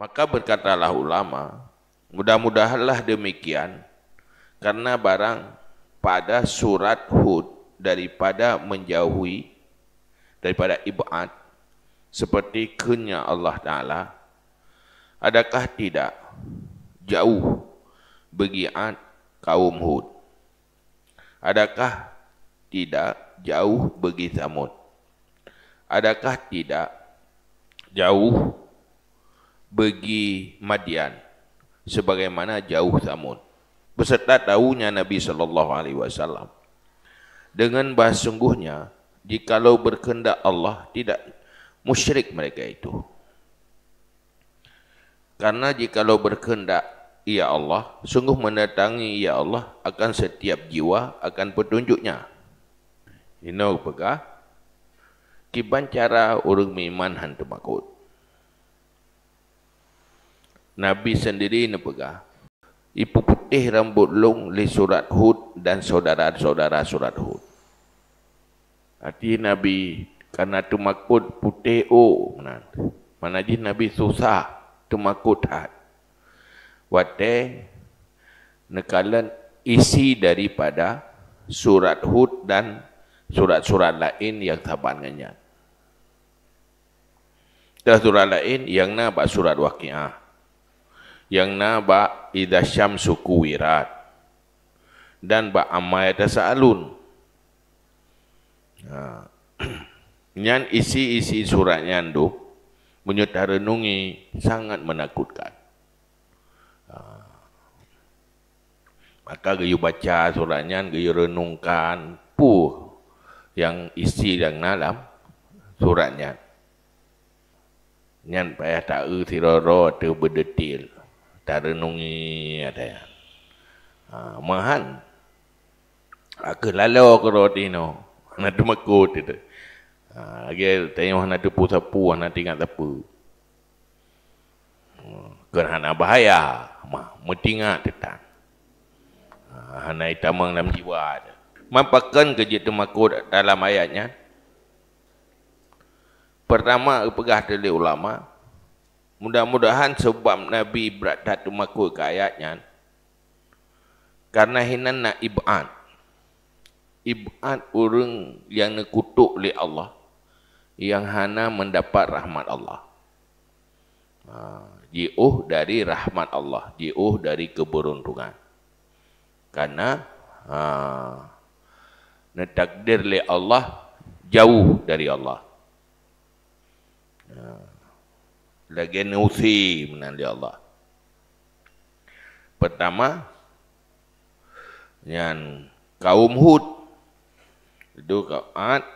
Maka berkatalah ulama, mudah mudahlah demikian, karena barang pada surat Hud daripada menjauhi, daripada ibadat seperti kenya Allah Ta'ala, adakah tidak jauh begiat kaum Hud? Adakah tidak jauh bagi Samud? Adakah tidak jauh bagi Madian sebagaimana jauh Thamud beserta tahunya Nabi sallallahu alaihi wasallam dengan bahas sungguhnya jikalau berkehendak Allah tidak musyrik mereka itu karena jikalau berkehendak ya Allah sungguh mendatangi ya Allah akan setiap jiwa akan petunjuknya ino you know, pega kiban cara urung miman hantu makut Nabi sendiri nak pegang. Ibu putih rambut long li surat Hud dan saudara-saudara surat Hud. Hati Nabi karena temakut putih o mana. Mana Nabi susah temakut hat. Wate nekalan isi daripada surat Hud dan surat-surat lain yang sahabat dengannya. Dan surat lain yang nak surat waqiah yang naba ida syam suku wirat dan ba amai ada saalun. Ha. Nyan isi-isi surat nyandu menyutah renungi sangat menakutkan. Ha. Maka gayu baca surat nyan gayu renungkan pu yang isi yang nalam surat nyan. Nyan payah tak e siroro atau berdetil. Darunungi renungi ada ha, mahan aku lalu ke roti no nak demekut itu ha, lagi tanya mahan ada pu sapu mahan tinggal sapu kerana bahaya mah metinga tetang ha, nak itamang dalam jiwa mampakan kerja demekut dalam ayatnya pertama pegah dari ulama' Mudah-mudahan sebab Nabi berat makul ke ayatnya. Karena hinan nak ib'at. Ib'at orang yang nekutuk oleh Allah. Yang hana mendapat rahmat Allah. Ha, jiuh dari rahmat Allah. Jiuh dari keberuntungan. Karena ha, netakdir oleh Allah jauh dari Allah. Ha, la genusi menang dia Allah. Pertama yang kaum Hud itu kaat ha?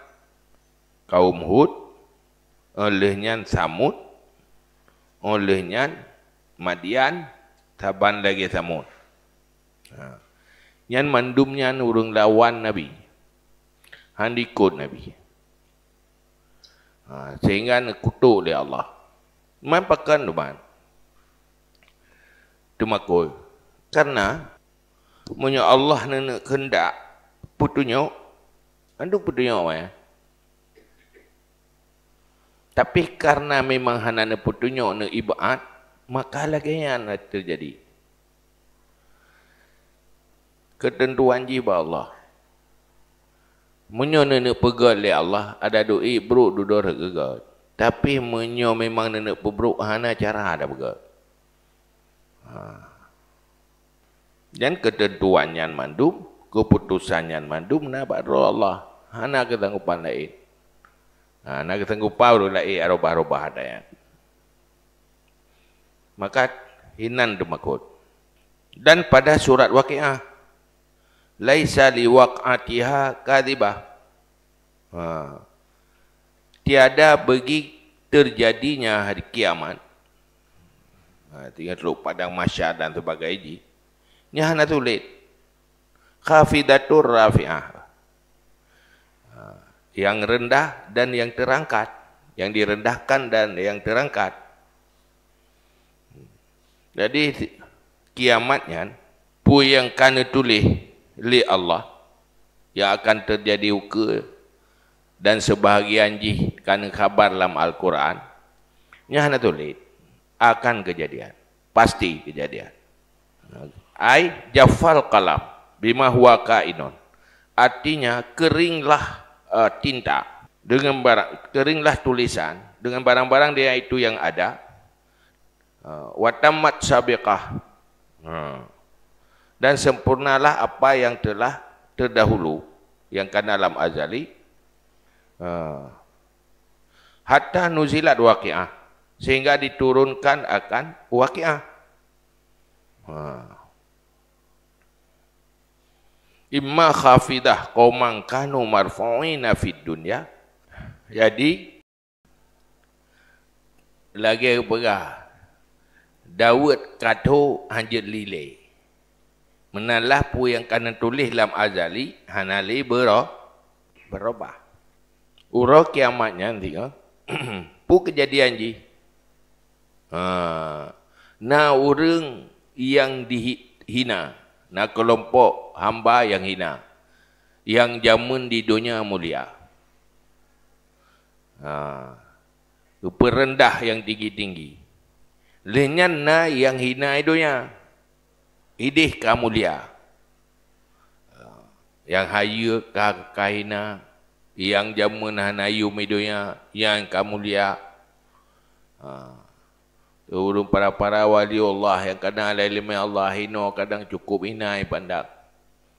kaum Hud olehnya Samud olehnya Madian taban lagi Samud. Ha. Yang mandumnya urung lawan Nabi. Han ikut Nabi. Ha, sehingga kutuk oleh Allah. Man pakan duman. Tumakul. Karena munya Allah nenek kehendak putunyo andu putunyo ya. Tapi karena memang hanana putunyo ne ibaat maka lagian terjadi. Ketentuan jiwa Allah. Munyo nenek pegal le Allah ada doi bro dudor gegat. Tapi menyo memang nenek bubruk hana cara ada bega. Ha. Dan ketentuannya mandum, keputusannya mandum na roh Allah. Hana ketanggupan lain. Ha, nak ketanggupan baru lain arubah-arubah ada ya. Maka hinan demakut. Dan pada surat waqi'ah laisa liwaq'atiha kadhibah. Ha tiada bagi terjadinya hari kiamat. Ha, tinggal teruk padang masyarakat dan sebagainya. Ini, ini hanya tulis. Khafidatur rafi'ah. Ha, yang rendah dan yang terangkat. Yang direndahkan dan yang terangkat. Jadi kiamatnya pu yang kana tulis li Allah yang akan terjadi hukum dan sebahagian ji kan khabar dalam Al-Quran nya hana tulis akan kejadian pasti kejadian Ay jafal kalam bima huwa kainun artinya keringlah uh, tinta dengan barang keringlah tulisan dengan barang-barang dia itu yang ada eh, watamat sabiqah hmm. dan sempurnalah apa yang telah terdahulu yang kan dalam azali Ha. hatta nuzilat waqiah sehingga diturunkan akan waqiah ha imma khafidah qomang kanu marfu'ina fid dunya jadi lagi berah Dawud kato hanjit lile menalah pu yang kana tulis dalam azali hanali berah berubah Ura kiamatnya nanti kan. Pu kejadian ji. Ha. Na urung yang dihina. Na kelompok hamba yang hina. Yang jamun di dunia mulia. Ha. Rupa rendah yang tinggi-tinggi. Lenyan na yang hina di dunia. Ya. Idih kamulia. Ha. Yang hayu kahina. Ka yang jamu nahan ayu medonya yang kamu lihat ha turun para para wali Allah yang kadang ada ilmu Allah hino kadang cukup inai pandak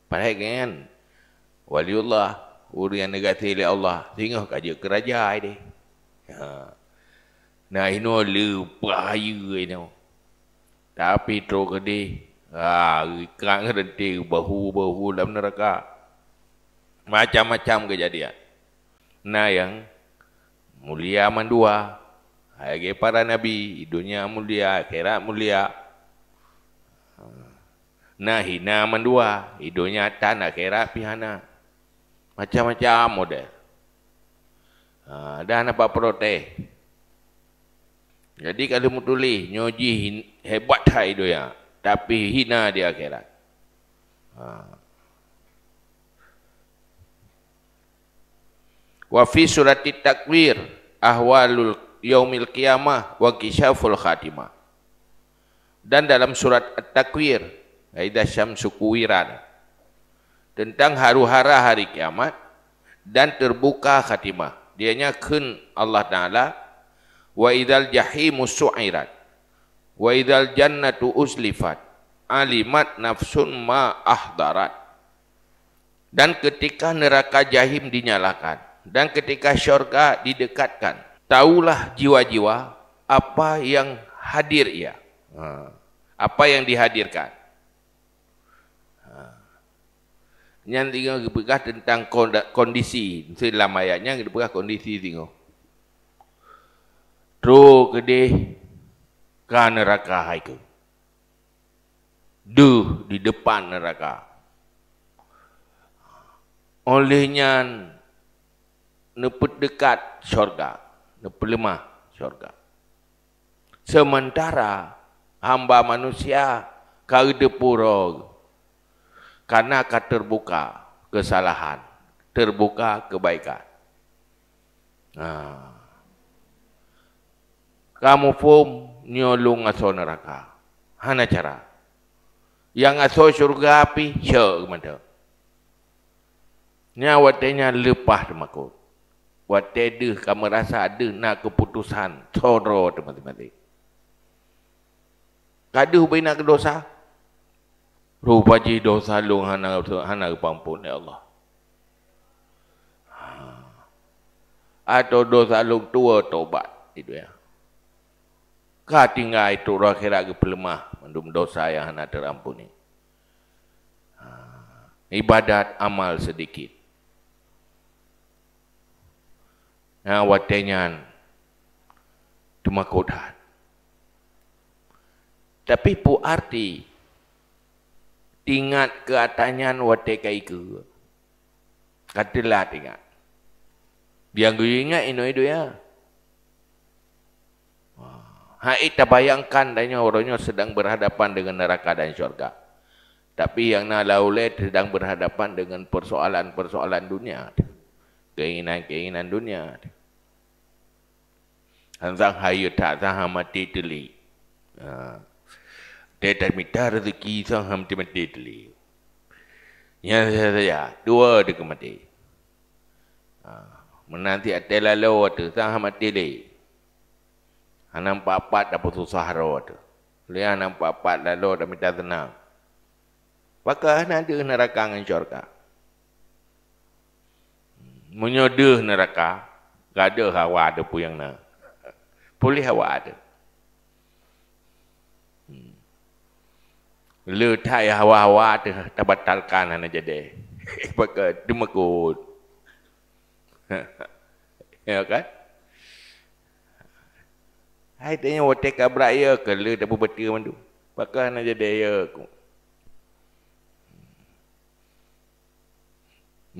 padahal kan wali Allah urian yang negatif oleh Allah tengah kerja kerajaan dia ha nah hino lupa ayu tapi teruk gede ha kerang renti bahu-bahu dalam neraka macam-macam kejadian na yang mulia mandua hage para nabi dunia mulia akhirat mulia Nah hina mandua idonya tanah akhirat pihana macam-macam model ha, Dan apa protes eh. jadi kalau mu tulis nyoji hebat hai doya tapi hina dia akhirat ha. wa fi surati takwir ahwalul yaumil qiyamah wa kisyaful khatimah dan dalam surat at-takwir aida syamsu kuwiran tentang haru-hara hari kiamat dan terbuka khatimah dianya kun Allah taala wa idzal jahimu su'irat wa idzal jannatu uslifat alimat nafsun ma ahdarat dan ketika neraka jahim dinyalakan dan ketika syurga didekatkan tahulah jiwa-jiwa apa yang hadir ia ha. apa yang dihadirkan ha. yang tinggal berkah tentang kondisi dalam ayatnya berkah kondisi tinggal Roh kedih ke neraka haiku. Duh di depan neraka. Olehnya nepet dekat syurga, nepet lemah syurga. Sementara hamba manusia kau puro karena kau terbuka kesalahan, terbuka kebaikan. Nah. Ha. Kamu pun nyolong aso neraka. Hana cara? Yang aso syurga api, syur ke mana? Nyawatnya lepas makut. Buat tedih kamu rasa ada nak keputusan. Coro teman-teman. Kaduh hubungi nak dosa. Rupa je dosa lu hana, hana kepampun ya Allah. Ah. Atau dosa lu tua tobat. Itu ya. Kau tinggal itu rakyat ke pelemah. Mendum dosa yang hana terampuni. Ah. Ibadat amal sedikit. ha, ah, watenyan tumakodhan. Tapi pu arti tingat ke atanyan watekai ke. Katilah tingat. Biang gue ingat ino itu ya. Ah, ha kita bayangkan tanya orangnya sedang berhadapan dengan neraka dan syurga. Tapi yang nak laule sedang berhadapan dengan persoalan-persoalan dunia. Keinginan-keinginan dunia. அதுதான் ஹையோ அதான் ஹம டேட்டலி டேட்டர் மிட்டாரது கீசம் ஹம் டிம டேட்டலி ஏன் டுவோ எடுக்க மாட்டே முன்னாந்தி அட்டையில ஓட்டு தான் மட்டிலே அண்ணன் பாப்பா டப்பு சுசாகர ஓட்டு இல்லையா அண்ணன் பாப்பா இல்ல ஓட்ட மிட்டாதுண்ணா பக்கா நான் நிறக்காங்கன்னு சொல்றா முன்னோ டு நிறக்கா கடுகா வாடு புயங்கண்ணா boleh awak ada. Hmm. Letak yang hawa-hawa tu tak batalkan anak jadi. Maka demekut. ya kan? Saya tanya awak tak berat ya ke? Le tak berbeta macam mandu, Maka anak jadi ya aku. Hmm.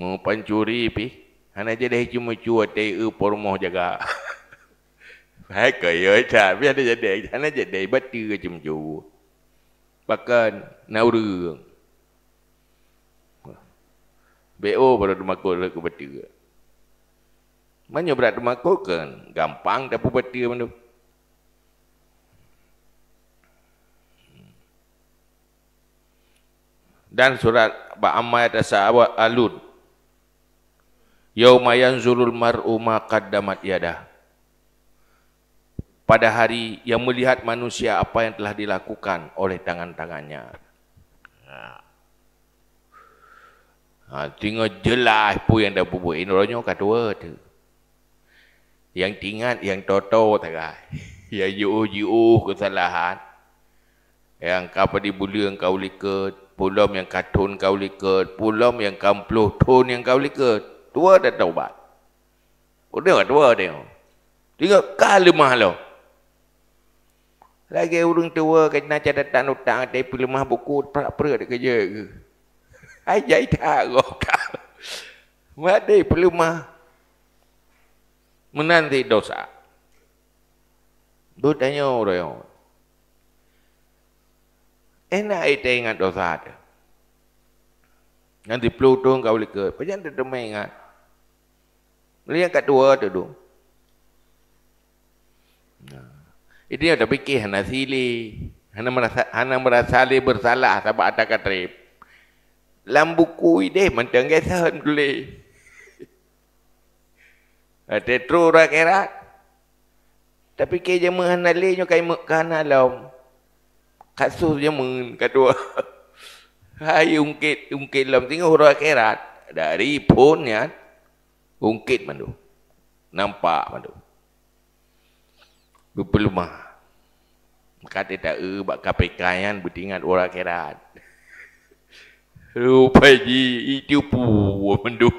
Mau pancuri pi. Anak jadi cuma cua teru eh, permoh jaga. Hai kaya ta, biar dia jadi, hana jadi batu macam tu. Pakan nau reung. BO pada demako ke batu. Manyo berat demako kan, gampang dapat batu mano. Dan surat Ba Amay Tasawa Alun. Yaumayan Zulul Mar'u Maqaddamat Yadah pada hari yang melihat manusia apa yang telah dilakukan oleh tangan-tangannya. Ha, tinggal jelas pun yang dah bubuk. Ini orangnya kata tu. Yang tingat, yang toto tak Yang jiuh-jiuh kesalahan. Yang kapal dibuli yang kau likut. Pulam yang katun kau likut. Pulam yang kampluh tun yang kau likut. Tua dah taubat. Oh, tengok tua tengok. Tengok kalimah lah. ลากอุรุงตัวกันน่าจะได้ตานุตางได้พิลมาบุกูดพระเพื่อได้ก็เยอะไอ้ใหญ่ท่าโกมาได้พิลมามัน e n a n t i ด o s a ดูแต่ยังรอยงเอ็นไอเตงัดดอซาดนั่นที่ปลูกตรงกับลิเกอร์เพราะฉะนั้นเดิมไม่งั้นเรียกกระตัวเดิม Ini ada dah fikir hana sili. Hana merasa hana merasa le bersalah sebab ada katrip. Lam buku ide macam gesan kuli. Ada tru rak erak. Tapi ke je mengana le nyo kai mekana lom. Kasus je mengen kedua. Hai ungkit ungkit lom tinggal hura kerat dari pun ya. Ungkit mandu. Nampak mandu berpeluma. Maka dia tak e, er, buat kapekan yang bertingat orang kerat. ji itu pun menduk.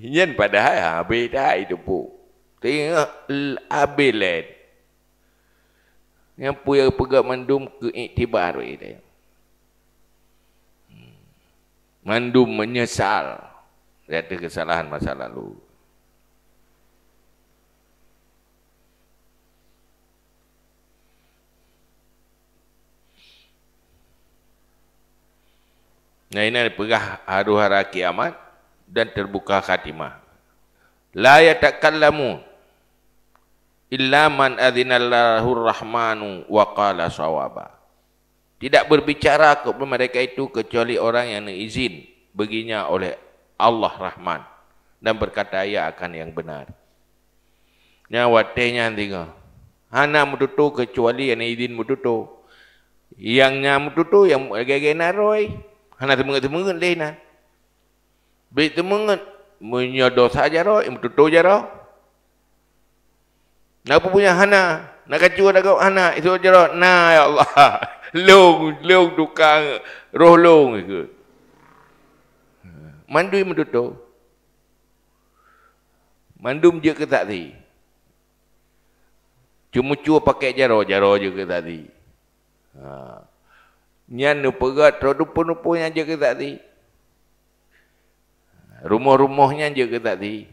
Ingin padahal habis dah itu pun. Tengok habis lain. Yang punya pegang mandum ke iktibar. Hmm. Mandum menyesal. Dia ada kesalahan masa lalu. Nah ini pegah aruhara kiamat dan terbuka khatimah. La yatakallamu illa man adzinallahu rahmanu wa qala sawaba. Tidak berbicara kepada mereka itu kecuali orang yang izin baginya oleh Allah Rahman dan berkata ia akan yang benar. Nya watenya tiga. Hana mututu kecuali yang izin mututu. Yangnya mututu yang gege naroi. Hana temengat temengat leh na. Bi temengat munya dosa jaro, imtutu jaro. Na apa punya hana, na kacu ada kau hana, itu jaro. Na ya Allah, long long tukang roh long itu. Mandu imtutu. Mandum je ke tak sih? Cuma cua pakai jaro, jaro je ke tak sih? Ha. Nian perat terdupun-dupunnya je ke tak ti. Rumah-rumahnya aja ke tak ti.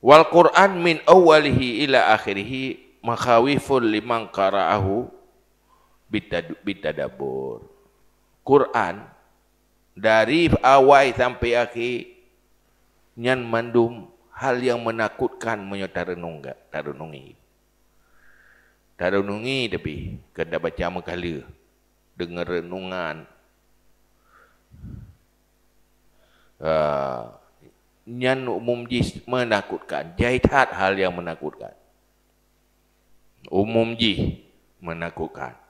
Wal Quran min awalihi ila akhirihi makhawiful liman qara'ahu bitadabur. Quran dari awal sampai akhir nyan mandum hal yang menakutkan menyotarenungga tarunungi itu. Tak renungi tapi kena baca makala dengan renungan. Uh, nyan umum jis menakutkan. Jaitat hal yang menakutkan. Umum ji menakutkan.